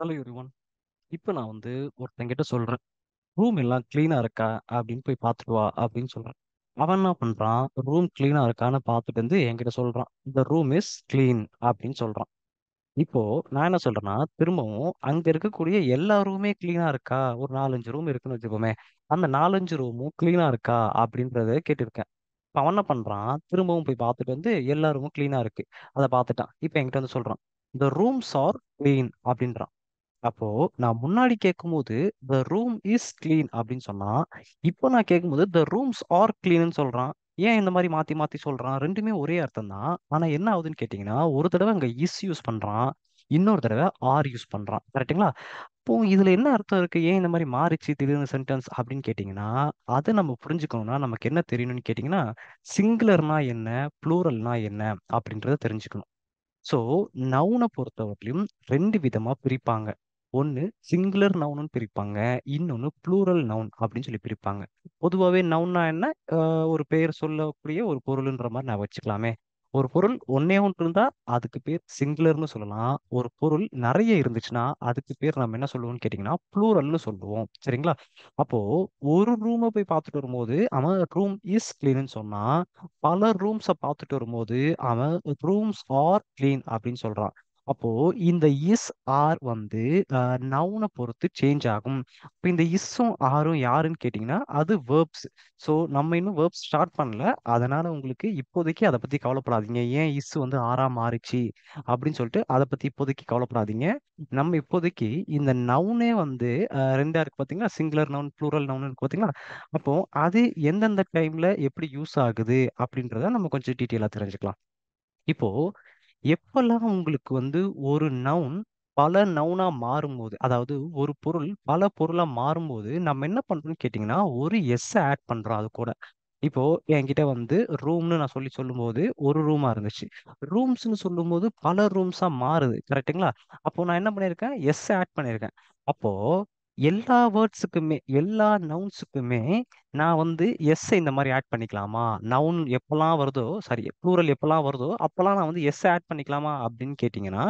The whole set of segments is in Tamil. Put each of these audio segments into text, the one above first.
ஹலோ எவ்ரிவன் ஒன் இப்போ நான் வந்து ஒருத்தங்கிட்ட சொல்கிறேன் ரூம் எல்லாம் க்ளீனாக இருக்கா அப்படின்னு போய் பார்த்துட்டு வா அப்படின்னு சொல்கிறேன் அவன் என்ன பண்ணுறான் ரூம் க்ளீனாக இருக்கான்னு பார்த்துட்டு வந்து என்கிட்ட சொல்கிறான் இந்த ரூம் இஸ் க்ளீன் அப்படின்னு சொல்கிறான் இப்போது நான் என்ன சொல்கிறேன்னா திரும்பவும் அங்கே இருக்கக்கூடிய எல்லா ரூமே க்ளீனாக இருக்கா ஒரு நாலஞ்சு ரூம் இருக்குன்னு வச்சுக்கோமே அந்த நாலஞ்சு ரூமும் க்ளீனாக இருக்கா அப்படின்றத கேட்டிருக்கேன் இப்போ அவன் என்ன பண்ணுறான் திரும்பவும் போய் பார்த்துட்டு வந்து எல்லா ரூமும் க்ளீனாக இருக்குது அதை பார்த்துட்டான் இப்போ என்கிட்ட வந்து சொல்கிறான் இந்த ரூம்ஸ் ஆர் க்ளீன் அப்படின்றான் அப்போ நான் முன்னாடி கேட்கும்போது த ரூம் இஸ் க்ளீன் அப்படின்னு சொன்னா இப்போ நான் கேட்கும்போது த ரூம்ஸ் ஆர் க்ளீன்னு சொல்றான் ஏன் இந்த மாதிரி மாத்தி மாத்தி சொல்றான் ரெண்டுமே ஒரே அர்த்தம் தான் ஆனா என்ன ஆகுதுன்னு கேட்டீங்கன்னா ஒரு தடவை அங்க இஸ் யூஸ் பண்றான் இன்னொரு தடவை ஆர் யூஸ் பண்றான் கரெக்டுங்களா இப்போ இதுல என்ன அர்த்தம் இருக்கு ஏன் இந்த மாதிரி மாறிச்சு திடீர்னு சென்டென்ஸ் அப்படின்னு கேட்டீங்கன்னா அதை நம்ம புரிஞ்சுக்கணும்னா நமக்கு என்ன தெரியணும்னு கேட்டீங்கன்னா சிங்குலர்னா என்ன ப்ளூரல்னா என்ன அப்படின்றத தெரிஞ்சுக்கணும் ஸோ நவுனை பொறுத்தவரையிலும் ரெண்டு விதமாக பிரிப்பாங்க ஒன்று சிங்குலர் நவுனுன்னு பிரிப்பாங்க இன்னொன்று ப்ளூரல் நவுன் அப்படின்னு சொல்லி பிரிப்பாங்க பொதுவாகவே நவுன்னா என்ன ஒரு பெயர் சொல்லக்கூடிய ஒரு பொருள்ன்ற மாதிரி நான் வச்சுக்கலாமே ஒரு பொருள் ஒன்னே ஒன்று இருந்தால் அதுக்கு பேர் சிங்குலர்னு சொல்லலாம் ஒரு பொருள் நிறைய இருந்துச்சுன்னா அதுக்கு பேர் நம்ம என்ன சொல்லுவோம்னு கேட்டிங்கன்னா ப்ளூரல்னு சொல்லுவோம் சரிங்களா அப்போது ஒரு ரூமை போய் பார்த்துட்டு வரும்போது அவன் ரூம் இஸ் க்ளீன்னு சொன்னால் பல ரூம்ஸை பார்த்துட்டு வரும்போது அவன் ரூம்ஸ் ஆர் கிளீன் அப்படின்னு சொல்கிறான் அப்போ இந்த இஸ் ஆர் வந்து நவுனை பொறுத்து சேஞ்ச் ஆகும் இப்போ இந்த இஸ்ஸும் ஆரும் யாருன்னு கேட்டிங்கன்னா அது வேர்ப்ஸ் ஸோ நம்ம இன்னும் வேர்ப்ஸ் ஸ்டார்ட் பண்ணல அதனால் உங்களுக்கு இப்போதைக்கு அதை பற்றி கவலைப்படாதீங்க ஏன் இஸ் வந்து ஆறாக மாறிச்சு அப்படின்னு சொல்லிட்டு அதை பற்றி இப்போதைக்கு கவலைப்படாதீங்க நம்ம இப்போதைக்கு இந்த நவுனே வந்து ரெண்டாக இருக்கு பார்த்தீங்கன்னா சிங்குலர் நவுன் ப்ளூரல் நவுன் பார்த்தீங்கன்னா பார்த்தீங்களா அப்போ அது எந்தெந்த டைமில் எப்படி யூஸ் ஆகுது அப்படின்றத நம்ம கொஞ்சம் டீட்டெயிலாக தெரிஞ்சுக்கலாம் இப்போது எப்பெல்லாம் உங்களுக்கு வந்து ஒரு நவுன் பல நவுனா மாறும்போது, அதாவது ஒரு பொருள் பல பொருளா மாறும்போது, நம்ம என்ன பண்ணுறோம்னு கேட்டீங்கன்னா, ஒரு எஸ் ஆட் பண்றோம் அது கூட. இப்போ என்கிட்ட வந்து ரூம்னு நான் சொல்லி சொல்லும்போது, ஒரு ரூமா இருந்துச்சு. சொல்லும் சொல்லும்போது பல ரூம்ஸா மாறுது. கரெக்ட்டுங்களா? அப்போ நான் என்ன பண்ணியிருக்கேன், எஸ் ஆட் பண்ணியிருக்கேன். அப்போ எல்லா வேர்ட்ஸுக்குமே எல்லா நவுன்ஸுக்குமே நான் வந்து எஸ் இந்த மாதிரி ஆட் பண்ணிக்கலாமா நவுன் எப்பெல்லாம் வருதோ சாரி ப்ளூரல் எப்பெல்லாம் வருதோ அப்போல்லாம் நான் வந்து எஸ் ஆட் பண்ணிக்கலாமா அப்படின்னு கேட்டிங்கன்னா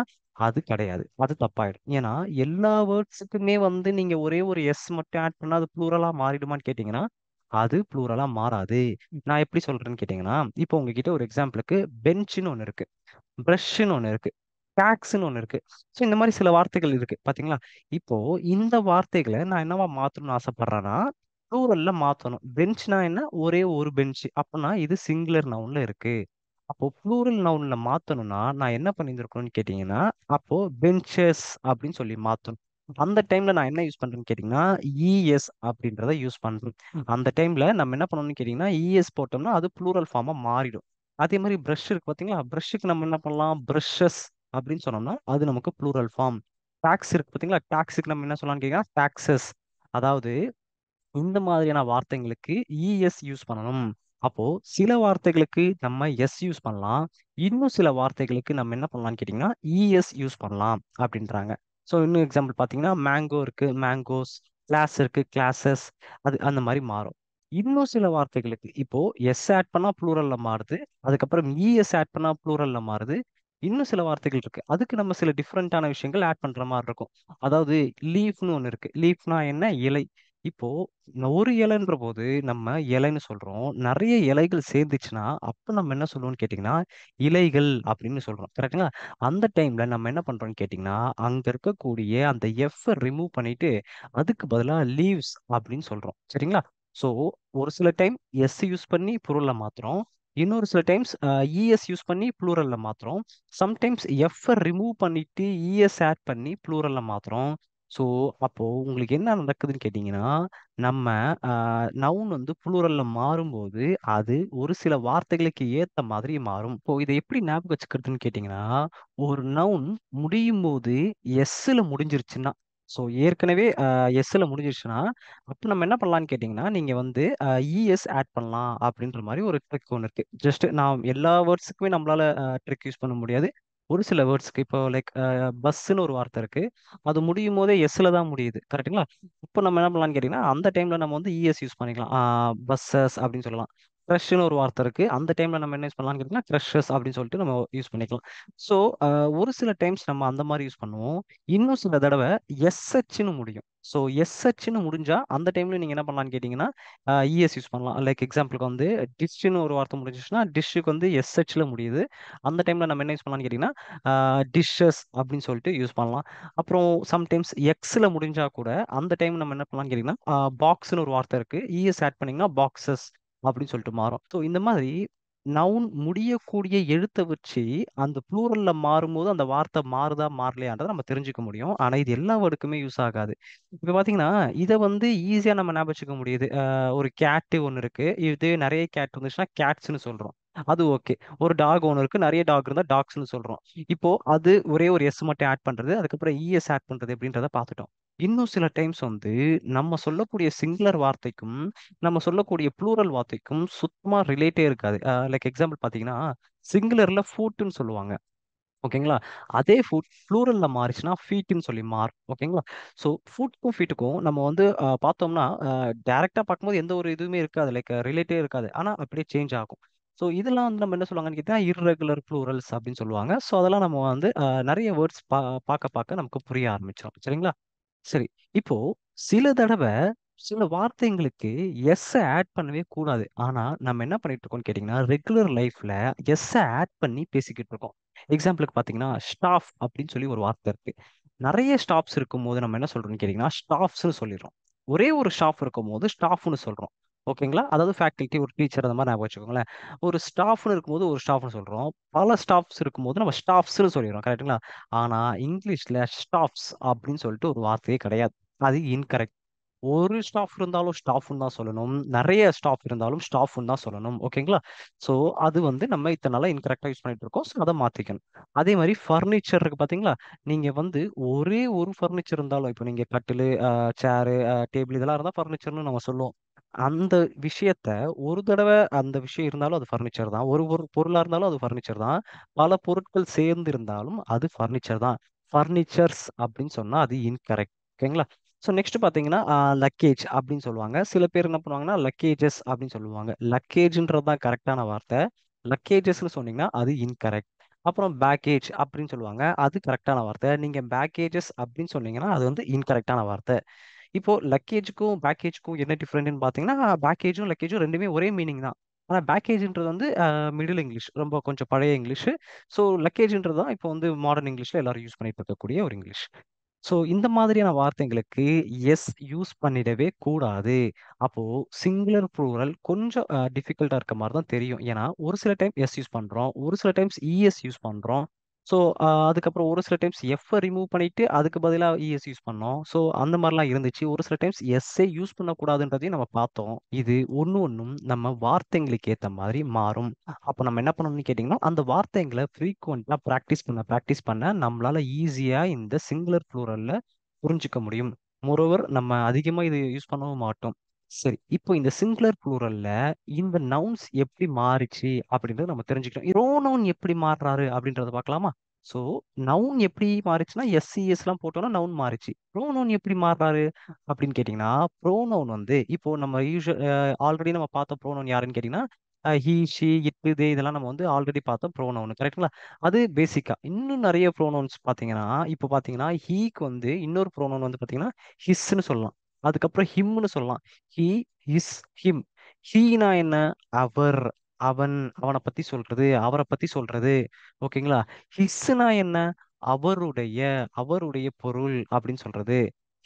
அது கிடையாது அது தப்பாயிடும் ஏன்னா எல்லா வேர்ட்ஸுக்குமே வந்து நீங்கள் ஒரே ஒரு எஸ் மட்டும் ஆட் பண்ணால் அது ப்ளூரலாக மாறிடுமான்னு கேட்டிங்கன்னா அது ப்ளூரலாக மாறாது நான் எப்படி சொல்கிறேன்னு கேட்டிங்கன்னா இப்போ உங்ககிட்ட ஒரு எக்ஸாம்பிளுக்கு பெஞ்சுன்னு ஒன்று இருக்குது ப்ரஷ்ஷுன்னு ஒன்று இருக்குது டாக்ஸ்ன்னு ஒன்று இருக்கு ஸோ இந்த மாதிரி சில வார்த்தைகள் இருக்கு பாத்தீங்களா இப்போ இந்த வார்த்தைகளை நான் என்னவா மாத்தணும்னு ஆசைப்படுறேன்னா ப்ளூரல்ல மாத்தணும் பெஞ்ச்னா என்ன ஒரே ஒரு பெஞ்ச் அப்பனா இது சிங்குலர் நவுன்ல இருக்கு அப்போ ப்ளூரல் நவுன்ல மாத்தணும்னா நான் என்ன பண்ணியிருக்கணும்னு கேட்டீங்கன்னா அப்போ பெஞ்சஸ் அப்படின்னு சொல்லி மாத்தணும் அந்த டைம்ல நான் என்ன யூஸ் பண்றேன்னு கேட்டீங்கன்னா இஎஸ் அப்படின்றத யூஸ் பண்றேன் அந்த டைம்ல நம்ம என்ன பண்ணணும்னு கேட்டீங்கன்னா இஎஸ் போட்டோம்னா அது ப்ளூரல் ஃபார்மா மாறிடும் அதே மாதிரி ப்ரஷ் இருக்கு பாத்தீங்களா ப்ரஷ்ஷுக்கு நம்ம என்ன பண்ணலாம் ப்ரஷஸ் அப்படின்னு சொன்னோம்னா அது நமக்கு ப்ளூரல் ஃபார்ம் டாக்ஸ் இருக்கு பார்த்தீங்களா டாக்ஸுக்கு நம்ம என்ன சொல்லலாம்னு கேட்கலாம் டாக்ஸஸ் அதாவது இந்த மாதிரியான வார்த்தைகளுக்கு இஎஸ் e யூஸ் பண்ணணும் அப்போ சில வார்த்தைகளுக்கு நம்ம எஸ் யூஸ் பண்ணலாம் இன்னும் சில வார்த்தைகளுக்கு நம்ம என்ன பண்ணலாம்னு கேட்டிங்கன்னா இஎஸ் e யூஸ் பண்ணலாம் அப்படின்றாங்க ஸோ இன்னும் எக்ஸாம்பிள் பார்த்தீங்கன்னா மேங்கோ இருக்கு மேங்கோஸ் கிளாஸ் இருக்கு கிளாஸஸ் அது அந்த மாதிரி மாறும் இன்னும் சில வார்த்தைகளுக்கு இப்போ எஸ் ஆட் பண்ணா ப்ளூரலில் மாறுது அதுக்கப்புறம் இஎஸ் e ஆட் பண்ணா ப்ளூரலில் மாறுது இன்னும் சில வார்த்தைகள் இருக்கு அதுக்கு நம்ம சில டிஃப்ரெண்டான விஷயங்கள் ஆட் பண்ற மாதிரி இருக்கும் அதாவது லீஃப்னு ஒன்று இருக்கு லீஃப்னா என்ன இலை இப்போ ஒரு இலைன்ற போது நம்ம இலைன்னு சொல்றோம் நிறைய இலைகள் சேர்ந்துச்சுன்னா அப்ப நம்ம என்ன சொல்லுவோம்னு கேட்டிங்கன்னா இலைகள் அப்படின்னு சொல்றோம் கரெக்டுங்களா அந்த டைம்ல நம்ம என்ன பண்றோம்னு கேட்டீங்கன்னா அங்க இருக்கக்கூடிய அந்த எஃப் ரிமூவ் பண்ணிட்டு அதுக்கு பதிலாக லீவ்ஸ் அப்படின்னு சொல்றோம் சரிங்களா ஸோ ஒரு சில டைம் எஸ் யூஸ் பண்ணி பொருளை மாத்திரம் இன்னொரு சில டைம்ஸ் இஎஸ் யூஸ் பண்ணி ப்ளூரலில் மாற்றுறோம் சம்டைம்ஸ் எஃப்ஐ ரிமூவ் பண்ணிவிட்டு இஎஸ் ஆட் பண்ணி ப்ளூரலில் மாற்றுறோம் ஸோ அப்போது உங்களுக்கு என்ன நடக்குதுன்னு கேட்டிங்கன்னா நம்ம நவுன் வந்து புளூரலில் மாறும்போது அது ஒரு சில வார்த்தைகளுக்கு ஏற்ற மாதிரி மாறும் இப்போ இதை எப்படி ஞாபகம் வச்சுக்கிறதுன்னு கேட்டிங்கன்னா ஒரு நவுன் முடியும் போது எஸ்ஸில் முடிஞ்சிருச்சுன்னா ஸோ ஏற்கனவே எஸ்ஸில் முடிஞ்சிருச்சுன்னா அப்போ நம்ம என்ன பண்ணலான்னு கேட்டிங்கன்னா நீங்கள் வந்து இஎஸ் ஆட் e பண்ணலாம் அப்படின்ற மாதிரி ஒரு ட்ரிக் ஒன்று இருக்குது ஜஸ்ட் நான் எல்லா வேர்ட்ஸுக்குமே நம்மளால் ட்ரிக் யூஸ் பண்ண முடியாது ஒரு சில வேர்ட்ஸ்க்கு இப்போ லைக் பஸ்ஸுன்னு ஒரு வார்த்தை இருக்குது அது முடியும் போதே எஸ்ஸில் தான் முடியுது கரெக்டுங்களா இப்போ நம்ம என்ன பண்ணலான்னு கேட்டிங்கன்னா அந்த டைமில் நம்ம வந்து இஎஸ் e யூஸ் பண்ணிக்கலாம் பஸ்ஸஸ் அப்படின்னு சொல்லலாம் க்ரஷ்னு ஒரு வார்த்தை இருக்கு அந்த டைம்ல நம்ம என்ன யூஸ் பண்ணலாம்னு கேட்டீங்கன்னா க்ரஷஸ் அப்படின்னு சொல்லிட்டு நம்ம யூஸ் பண்ணிக்கலாம் ஸோ ஒரு சில டைம்ஸ் நம்ம அந்த மாதிரி யூஸ் பண்ணுவோம் இன்னும் சில தடவை எஸ்ஹெச்னு முடியும் ஸோ எஸ்ஹெச்னு முடிஞ்சா அந்த டைம்ல நீங்க என்ன பண்ணலாம்னு கேட்டீங்கன்னா இஎஸ் யூஸ் e பண்ணலாம் லைக் எக்ஸாம்பிளுக்கு வந்து டிஷ்னு ஒரு வார்த்தை முடிஞ்சிச்சுன்னா டிஷ்ஷுக்கு வந்து எஸ்ஹெச்ல முடியுது அந்த டைம்ல நம்ம என்ன யூஸ் பண்ணலாம்னு கேட்டீங்கன்னா டிஷ்ஷஸ் அப்படின்னு சொல்லிட்டு யூஸ் பண்ணலாம் அப்புறம் சம்டைம்ஸ் எக்ஸ்ல முடிஞ்சா கூட அந்த டைம் நம்ம என்ன பண்ணலாம்னு கேட்டீங்கன்னா பாக்ஸ்னு ஒரு வார்த்தை இருக்கு இஎஸ் e ஆட் பண்ணீங்கன்னா பாக்ஸஸ் அப்படின்னு சொல்லிட்டு மாறும் ஸோ இந்த மாதிரி நவுன் முடியக்கூடிய எழுத்தை வச்சு அந்த ப்ளூரல்ல மாறும்போது அந்த வார்த்தை மாறுதா மாறலையான்றதை நம்ம தெரிஞ்சுக்க முடியும் ஆனால் இது எல்லா வேர்டுக்குமே யூஸ் ஆகாது இப்போ பார்த்தீங்கன்னா இதை வந்து ஈஸியாக நம்ம ஞாபகம் முடியுது ஒரு கேட்டு ஒன்று இருக்கு இது நிறைய கேட் வந்துச்சுன்னா கேட்ஸ்னு சொல்கிறோம் அது ஓகே ஒரு டாக் ஒன்று இருக்குது நிறைய டாக் இருந்தால் டாக்ஸ்னு சொல்கிறோம் இப்போ அது ஒரே ஒரு எஸ் மட்டும் ஆட் பண்ணுறது அதுக்கப்புறம் இஎஸ் e ஆட் பண்ணுறது அப்படின்றத பார்த்துட்டோம் இன்னும் சில டைம்ஸ் வந்து நம்ம சொல்லக்கூடிய சிங்குலர் வார்த்தைக்கும், நம்ம சொல்லக்கூடிய ப்ளூரல் வார்த்தைக்கும் சுத்தமா ரிலேட்டே இருக்காது. லைக் எக்ஸாம்பிள் பார்த்தீங்கன்னா, சிங்குலர்ல ஃபூட்டுன்னு சொல்லுவாங்க. ஓகேங்களா? அதே ஃபூட் ப்ளூரல்ல மாறிச்சுன்னா ஃபீட்டுன்னு சொல்லி மாறும். ஓகேங்களா? ஸோ ஃபூட்க்கும், ஃபீட்டுக்கும் நம்ம வந்து பார்த்தோம்னா, அ பார்க்கும்போது எந்த ஒரு இதுவுமே இருக்காது. லைக் ரிலேட்டே இருக்காது. ஆனா அப்படியே சேஞ்ச் ஆகும். ஸோ இதெல்லாம் வந்து நம்ம என்ன சொல்லுவாங்கன்னு கேட்டா, இர்ரெகுலர் ப்ளூரல்ஸ் அப்படின்னு சொல்லுவாங்க. ஸோ அதெல்லாம் நம்ம வந்து நிறைய வேர்ட்ஸ் பா பார்க்க, பார்க்க நமக்கு புரிய ஆரம்பிச்சிடும் சரிங்களா? சரி இப்போ சில தடவை சில வார்த்தைங்களுக்கு எஸ் ஆட் பண்ணவே கூடாது ஆனா நம்ம என்ன பண்ணிட்டு இருக்கோம்னு கேட்டிங்கன்னா ரெகுலர் லைஃப்ல எஸ் ஆட் பண்ணி பேசிக்கிட்டு இருக்கோம் எக்ஸாம்பிளுக்கு பாத்தீங்கன்னா ஸ்டாஃப் அப்படின்னு சொல்லி ஒரு வார்த்தை இருக்கு நிறைய ஸ்டாப்ஸ் போது நம்ம என்ன சொல்றோம்னு கேட்டீங்கன்னா ஸ்டாஃப்ஸ்னு சொல்லிடுறோம் ஒரே ஒரு ஸ்டாஃப் இருக்கும் போது ஸ்டாஃப்னு சொல்றோம் ஓகேங்களா அதாவது ஃபேக்கல்ட்டி ஒரு டீச்சர் அந்த மாதிரி ஞாபகம் வச்சுக்கோங்களேன் ஒரு ஸ்டாஃப்னு இருக்கும்போது ஒரு ஸ்டாஃப்னு சொல்கிறோம் பல ஸ்டாஃப்ஸ் இருக்கும்போது நம்ம ஸ்டாஃப்ஸ்னு சொல்லிடுறோம் கரெக்டுங்களா ஆனால் இங்கிலீஷில் ஸ்டாஃப்ஸ் அப்படின்னு சொல்லிட்டு ஒரு வார்த்தையே கிடையாது அது இன்கரெக்ட் ஒரு ஸ்டாஃப் இருந்தாலும் ஸ்டாஃப்னு தான் சொல்லணும் நிறைய ஸ்டாஃப் இருந்தாலும் ஸ்டாஃப்னு தான் சொல்லணும் ஓகேங்களா ஸோ அது வந்து நம்ம இத்தனை நாளாக இன்கரெக்டாக யூஸ் பண்ணிட்டு இருக்கோம் ஸோ அதை மாற்றிக்கணும் அதே மாதிரி ஃபர்னிச்சர் இருக்கு பார்த்தீங்களா நீங்கள் வந்து ஒரே ஒரு ஃபர்னிச்சர் இருந்தாலும் இப்போ நீங்கள் கட்டில் சேரு டேபிள் இதெல்லாம் இருந்தால் ஃபர்னிச்சர்னு நம்ம சொல்லுவோம் அந்த விஷயத்த ஒரு தடவை அந்த விஷயம் இருந்தாலும் அது ஃபர்னிச்சர் தான். ஒரு ஒரு பொருளா இருந்தாலும் அது ஃபர்னிச்சர் தான். பல பொருட்கள் சேர்ந்து இருந்தாலும் அது ஃபர்னிச்சர் தான். ஃபர்னிச்சர்ஸ் அப்படின்னு சொன்னா அது இன்கரெக்ட். ஓகேங்களா? ஸோ நெக்ஸ்ட் பார்த்தீங்கன்னா, லக்கேஜ் அப்படின்னு சொல்லுவாங்க. சில பேர் என்ன பண்ணுவாங்கன்னா, லக்கேஜஸ் அப்படின்னு சொல்லுவாங்க. லக்கேஜ்ன்றது தான் கரெக்டான வார்த்தை. லக்கேஜஸ்ன்னு சொன்னீங்கன்னா அது இன்கரெக்ட். அப்புறம் பேக்கேஜ் அப்படின்னு சொல்லுவாங்க. அது கரெக்டான வார்த்தை. நீங்க பேக்கேஜஸ் அப்படின்னு சொன்னீங்கன்னா, அது வந்து இன்கரெக்டான வார்த்தை. இப்போ லக்கேஜுக்கும் பேக்கேஜுக்கும் என்ன டிஃப்ரெண்ட்னு பார்த்தீங்கன்னா பேக்கேஜும் லக்கேஜும் ரெண்டுமே ஒரே மீனிங் தான் ஆனால் பேக்கேஜ்ன்றது வந்து மிடில் இங்கிலீஷ் ரொம்ப கொஞ்சம் பழைய இங்கிலீஷ் ஸோ லக்கேஜ்ன்றது தான் இப்போ வந்து மாடர்ன் இங்கிலீஷில் எல்லாரும் யூஸ் பண்ணிட்டு இருக்கக்கூடிய ஒரு இங்கிலீஷ் ஸோ இந்த மாதிரியான வார்த்தைங்களுக்கு எஸ் யூஸ் பண்ணிடவே கூடாது அப்போது சிங்குலர் ப்ரூரல் கொஞ்சம் டிஃபிகல்ட்டாக இருக்க மாதிரி தான் தெரியும் ஏன்னா ஒரு சில டைம் எஸ் யூஸ் பண்ணுறோம் ஒரு சில டைம்ஸ் இஎஸ் யூஸ் பண்ணுறோம் ஸோ அதுக்கப்புறம் ஒரு சில டைம்ஸ் எஃப்ஐ ரிமூவ் பண்ணிவிட்டு அதுக்கு பதிலாக இஎஸ் e யூஸ் பண்ணோம் ஸோ அந்த மாதிரிலாம் இருந்துச்சு ஒரு சில டைம்ஸ் எஸ்ஸே யூஸ் பண்ணக்கூடாதுன்றதையும் நம்ம பார்த்தோம் இது ஒன்று ஒன்றும் நம்ம வார்த்தைங்களுக்கு ஏற்ற மாதிரி மாறும் அப்போ நம்ம என்ன பண்ணணும்னு கேட்டிங்கன்னா அந்த வார்த்தைங்களை ஃப்ரீக்குவெண்ட்டாக ப்ராக்டிஸ் பண்ண ப்ராக்டிஸ் பண்ண நம்மளால் ஈஸியாக இந்த சிங்குலர் ஃப்ளூரலில் புரிஞ்சிக்க முடியும் மொரோவர் நம்ம அதிகமாக இது யூஸ் பண்ணவும் மாட்டோம் சரி. இப்போ இந்த சிங்குலர், புளூரல்ல இந்த நவுன்ஸ் எப்படி மாறிச்சு அப்படின்றத நம்ம தெரிஞ்சுக்கிட்டோம். ப்ரோநவுன் எப்படி மாறுறாரு அப்படின்றத பார்க்கலாமா? ஸோ, நவுன் எப்படி மாறிச்சுன்னா, எஸ், எல்லாம் போட்டோம்னா நவுன் மாறிச்சு. ப்ரோநவுன் எப்படி மாறுறாரு அப்படின்னு கேட்டீங்கன்னா, ப்ரோநவுன் வந்து இப்போ நம்ம யூசுவல் ஆல்ரெடி நம்ம பார்த்த ப்ரோநவுன் யாருன்னு கேட்டீங்கன்னா, uh he, she, it, they இதெல்லாம் நம்ம வந்து ஆல்ரெடி பார்த்தோம் ப்ரோநவுன் கரெக்ட்டுங்களா? அது பேசிக்கா. இன்னும் நிறைய ப்ரோநவுன்ஸ் பார்த்தீங்கன்னா, இப்போ பார்த்தீங்கன்னா, ஹீக்கு வந்து இன்னொரு ப்ரோநவுன் வந்து பார்த்தீங்கன்னா, ஹிஸ்ன்னு சொல்லலாம். அதுக்கப்புறம் ஹிம்னு சொல்லலாம் ஹி இஸ் ஹிம் ஹீனா என்ன அவர் அவன் அவனை பத்தி சொல்றது அவரை பத்தி சொல்றது ஓகேங்களா ஹிஸ்னா என்ன அவருடைய அவருடைய பொருள் அப்படின்னு சொல்றது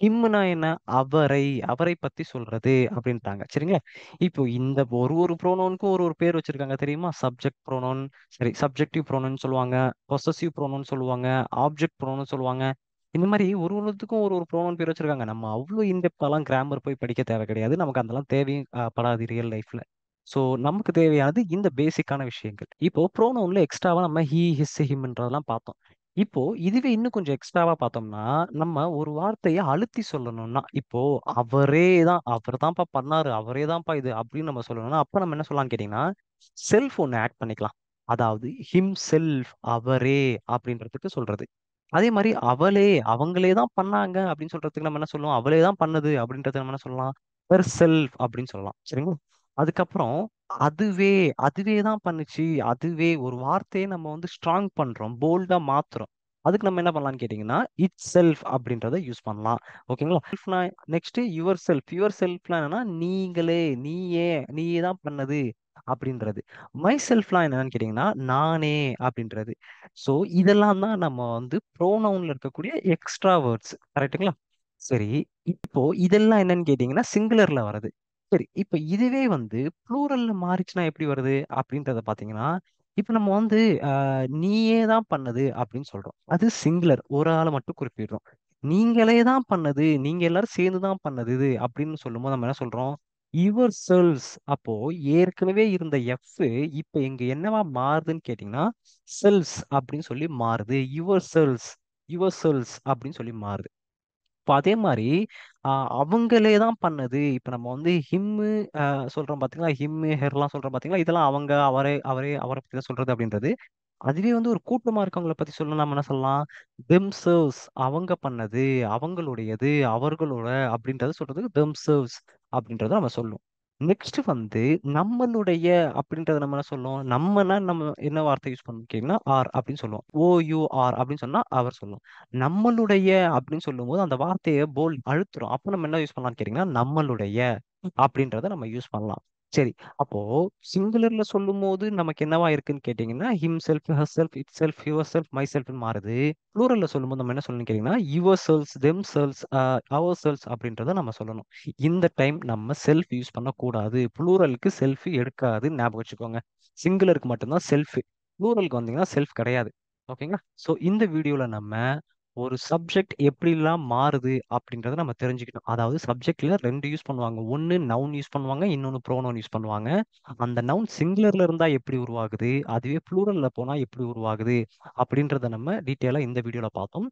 ஹிம்னா என்ன அவரை அவரை பத்தி சொல்றது அப்படின்ட்டாங்க சரிங்களா இப்போ இந்த ஒரு ஒரு ப்ரோனோனுக்கும் ஒரு ஒரு பேர் வச்சிருக்காங்க தெரியுமா சப்ஜெக்ட் ப்ரோனோன் சரி சப்ஜெக்டிவ் ப்ரோனோன்னு சொல்லுவாங்க பொசசிவ் ப்ரோனோன்னு சொல்லுவாங்க ஆப்ஜெக்ட் ப்ரோனோன்னு சொல்லுவாங்க இந்த மாதிரி ஒரு ஒருத்துக்கும் ஒரு ஒரு ப்ரோனோன் பேர் வச்சிருக்காங்க நம்ம அவ்வளோ இன்டெப்தாலாம் கிராமர் போய் படிக்க தேவை கிடையாது நமக்கு அதெல்லாம் தேவையும் படாது ரியல் லைஃப்ல ஸோ நமக்கு தேவையானது இந்த பேசிக்கான விஷயங்கள் இப்போ ப்ரோனோன்ல எக்ஸ்ட்ராவா நம்ம ஹி ஹிஸ் ஹிம்ன்றதெல்லாம் பார்த்தோம் இப்போ இதுவே இன்னும் கொஞ்சம் எக்ஸ்ட்ராவா பார்த்தோம்னா நம்ம ஒரு வார்த்தையை அழுத்தி சொல்லணும்னா இப்போ அவரே தான் அவர் தான்ப்பா பண்ணாரு அவரே தான்ப்பா இது அப்படின்னு நம்ம சொல்லணும்னா அப்ப நம்ம என்ன சொல்லலாம்னு கேட்டீங்கன்னா செல்ஃப் ஒன்று ஆட் பண்ணிக்கலாம் அதாவது ஹிம் செல்ஃப் அவரே அப்படின்றதுக்கு சொல்றது அதே மாதிரி அவளே அவங்களே தான் பண்ணாங்க அப்படின்னு சொல்றதுக்கு நம்ம என்ன சொல்லுவோம் அவளே தான் பண்ணுது அப்படின்றது நம்ம என்ன சொல்லலாம் பெர் செல்ஃப் அப்படின்னு சொல்லலாம் சரிங்களா அதுக்கப்புறம் அதுவே அதுவே தான் பண்ணுச்சு அதுவே ஒரு வார்த்தையை நம்ம வந்து ஸ்ட்ராங் பண்றோம் போல்டா மாத்துறோம் அதுக்கு நம்ம என்ன பண்ணலாம்னு கேட்டீங்கன்னா இட் செல்ஃப் அப்படின்றத யூஸ் பண்ணலாம் ஓகேங்களா செல்ஃப்னா நெக்ஸ்ட் யுவர் செல்ஃப் யுவர் செல்ஃப்லாம் என்னன்னா நீங்களே நீயே நீயே தான் பண்ணது அப்படின்றது மை செல்ஃப்லாம் என்னன்னு கேட்டிங்கன்னா நானே அப்படின்றது ஸோ இதெல்லாம் தான் நம்ம வந்து ப்ரோனவுன்ல இருக்கக்கூடிய எக்ஸ்ட்ரா வேர்ட்ஸ் கரெக்டுங்களா சரி இப்போ இதெல்லாம் என்னன்னு கேட்டிங்கன்னா சிங்குலர்ல வருது சரி இப்போ இதுவே வந்து ப்ளூரல்ல மாறிச்சுன்னா எப்படி வருது அப்படின்றத பார்த்தீங்கன்னா இப்போ நம்ம வந்து நீயே தான் பண்ணது அப்படின்னு சொல்றோம் அது சிங்குலர் ஒரு ஆளை மட்டும் குறிப்பிடுறோம் நீங்களே தான் பண்ணது நீங்க எல்லாரும் சேர்ந்து தான் பண்ணது அப்படின்னு சொல்லும்போது நம்ம என்ன சொல்றோம் யுவர் செல்ஸ் அப்போ ஏற்கனவே இருந்த எஃப் இப்போ இங்க என்னவா மாறுதுன்னு கேட்டீங்கன்னா செல்ஸ் அப்படின்னு சொல்லி மாறுது யுவர் செல்ஸ் யுவர் செல்ஸ் அப்படின்னு சொல்லி மாறுது இப்போ அதே மாதிரி அவங்களே தான் பண்ணது இப்ப நம்ம வந்து ஹிம்மு சொல்றோம் பாத்தீங்களா ஹிம்மு ஹெர்லாம் சொல்றோம் பாத்தீங்களா இதெல்லாம் அவங்க அவரே அவரே அவரை பத்தி தான் சொல்றது அப்படின்றது அதுவே வந்து ஒரு கூட்டமா இருக்கவங்கள பத்தி சொல்லணும் நம்ம என்ன சொல்லலாம் தெம்சர்ஸ் அவங்க பண்ணது அவங்களுடையது அவர்களோட அப்படின்றத சொல்றதுக்கு தெம்சர்ஸ் அப்படின்றத நம்ம சொல்லுவோம் நெக்ஸ்ட் வந்து நம்மளுடைய அப்படின்றத நம்ம என்ன சொல்லுவோம் நம்மனா நம்ம என்ன வார்த்தை யூஸ் பண்ணோம் கேட்டிங்கன்னா ஆர் அப்படின்னு சொல்லுவோம் ஓ யூ ஆர் அப்படின்னு சொன்னா அவர் சொல்லுவோம் நம்மளுடைய அப்படின்னு சொல்லும்போது அந்த வார்த்தையை போல் அழுத்துறோம் அப்போ நம்ம என்ன யூஸ் பண்ணலாம்னு கேட்டிங்கன்னா நம்மளுடைய அப்படின்றத நம்ம யூஸ் பண்ணலாம் சரி. அப்போ சிங்குலர்ல போது நமக்கு என்னவா இருக்குன்னு கேட்டீங்கன்னா, self yourself myself மாறுது. ப்ளூரல்ல சொல்லும் போது நம்ம என்ன சொல்லணும்னு கேட்டீங்கன்னா, யுவர் செல்ஸ் தெம் செல்ஸ் அப்படின்றத நம்ம சொல்லணும். இந்த டைம் நம்ம செல்ஃப் யூஸ் பண்ணக்கூடாது. ப்ளூரலுக்கு செல்ஃப் எடுக்காது ஞாபகம் வச்சுக்கோங்க. சிங்குலருக்கு மட்டும்தான் செல்ஃப். ப்ளூரலுக்கு வந்தீங்கன்னா செல்ஃப் கிடையாது ஓகேங்களா? ஸோ இந்த வீடியோவில் நம்ம ஒரு சப்ஜெக்ட் எப்படிலாம் மாறுது அப்படின்றத நம்ம தெரிஞ்சுக்கணும் அதாவது சப்ஜெக்ட்ல ரெண்டு யூஸ் பண்ணுவாங்க ஒன்று நவுன் யூஸ் பண்ணுவாங்க இன்னொன்று ப்ரோனவுன் யூஸ் பண்ணுவாங்க அந்த நவுன் சிங்குலர்ல இருந்தா எப்படி உருவாகுது அதுவே ப்ளூரல்ல போனா எப்படி உருவாகுது அப்படின்றத நம்ம டீட்டெயிலாக இந்த வீடியோவில் பார்த்தோம்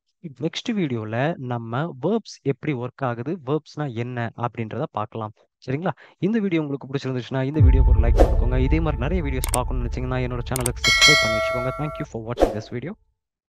நெக்ஸ்ட் வீடியோவில் நம்ம வேர்ப்ஸ் எப்படி ஒர்க் ஆகுது வேர்ப்ஸ்னா என்ன அப்படின்றத பார்க்கலாம் சரிங்களா இந்த வீடியோ உங்களுக்கு பிடிச்சிருந்துச்சுன்னா இந்த வீடியோ ஒரு லைக் பண்ணிக்கோங்க இதே மாதிரி நிறைய வீடியோஸ் பார்க்கணும்னு நினச்சிங்கன்னா என்னோட சேனலுக்கு சப்ஸ்கிரைப் பண்ணி வச்சுக்கோங்க தேங்க்யூ ஃபார் வாட்சிங் திஸ் வீடியோ